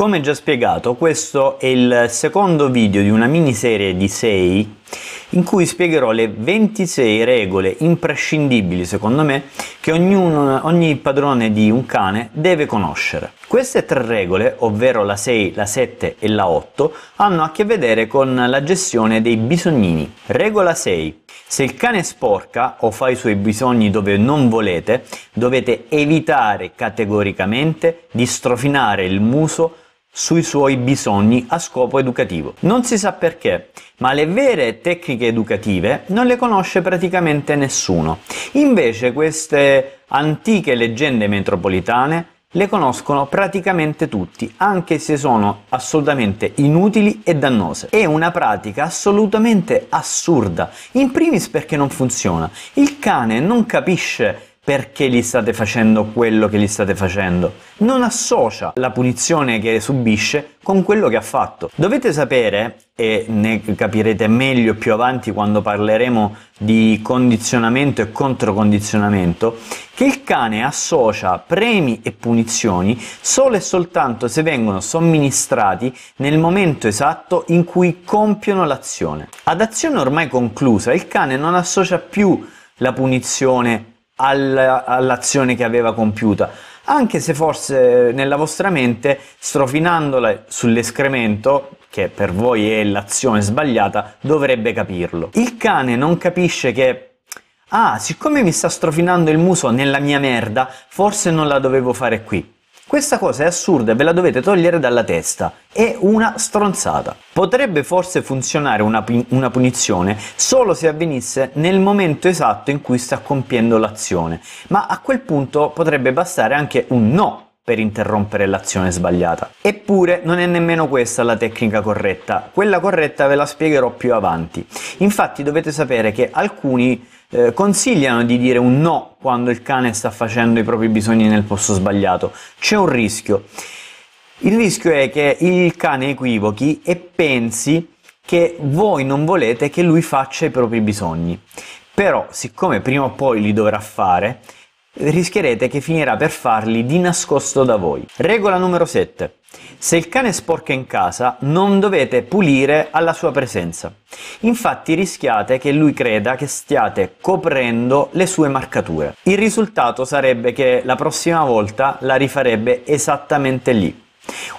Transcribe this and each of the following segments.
Come già spiegato, questo è il secondo video di una miniserie di 6 in cui spiegherò le 26 regole imprescindibili, secondo me, che ognuno, ogni padrone di un cane deve conoscere. Queste tre regole, ovvero la 6, la 7 e la 8, hanno a che vedere con la gestione dei bisognini. Regola 6. Se il cane sporca o fa i suoi bisogni dove non volete, dovete evitare categoricamente di strofinare il muso sui suoi bisogni a scopo educativo. Non si sa perché, ma le vere tecniche educative non le conosce praticamente nessuno. Invece queste antiche leggende metropolitane le conoscono praticamente tutti, anche se sono assolutamente inutili e dannose. È una pratica assolutamente assurda, in primis perché non funziona. Il cane non capisce perché gli state facendo quello che gli state facendo. Non associa la punizione che subisce con quello che ha fatto. Dovete sapere, e ne capirete meglio più avanti quando parleremo di condizionamento e controcondizionamento, che il cane associa premi e punizioni solo e soltanto se vengono somministrati nel momento esatto in cui compiono l'azione. Ad azione ormai conclusa, il cane non associa più la punizione all'azione che aveva compiuta, anche se forse eh, nella vostra mente, strofinandola sull'escremento, che per voi è l'azione sbagliata, dovrebbe capirlo. Il cane non capisce che Ah, siccome mi sta strofinando il muso nella mia merda, forse non la dovevo fare qui. Questa cosa è assurda e ve la dovete togliere dalla testa. È una stronzata. Potrebbe forse funzionare una, una punizione solo se avvenisse nel momento esatto in cui sta compiendo l'azione, ma a quel punto potrebbe bastare anche un no per interrompere l'azione sbagliata. Eppure non è nemmeno questa la tecnica corretta, quella corretta ve la spiegherò più avanti. Infatti dovete sapere che alcuni eh, consigliano di dire un no quando il cane sta facendo i propri bisogni nel posto sbagliato. C'è un rischio. Il rischio è che il cane equivochi e pensi che voi non volete che lui faccia i propri bisogni. Però, siccome prima o poi li dovrà fare, rischierete che finirà per farli di nascosto da voi. Regola numero 7. Se il cane sporca in casa, non dovete pulire alla sua presenza. Infatti rischiate che lui creda che stiate coprendo le sue marcature. Il risultato sarebbe che la prossima volta la rifarebbe esattamente lì.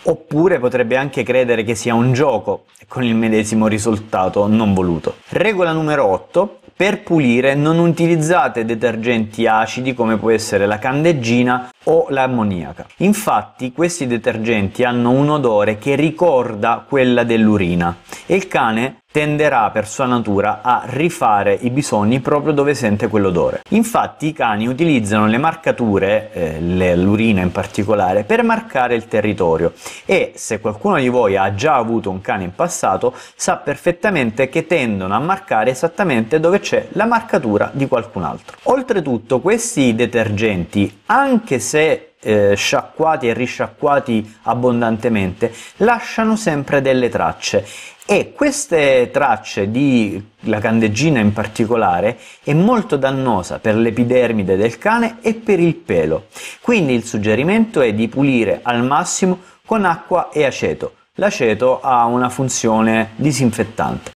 Oppure potrebbe anche credere che sia un gioco, con il medesimo risultato non voluto. Regola numero 8. Per pulire non utilizzate detergenti acidi come può essere la candeggina o l'ammoniaca. Infatti questi detergenti hanno un odore che ricorda quella dell'urina e il cane tenderà per sua natura a rifare i bisogni proprio dove sente quell'odore. Infatti i cani utilizzano le marcature, eh, l'urina in particolare, per marcare il territorio e se qualcuno di voi ha già avuto un cane in passato sa perfettamente che tendono a marcare esattamente dove c'è la marcatura di qualcun altro. Oltretutto questi detergenti, anche se eh, sciacquati e risciacquati abbondantemente, lasciano sempre delle tracce e queste tracce di la candeggina in particolare è molto dannosa per l'epidermide del cane e per il pelo. Quindi il suggerimento è di pulire al massimo con acqua e aceto. L'aceto ha una funzione disinfettante.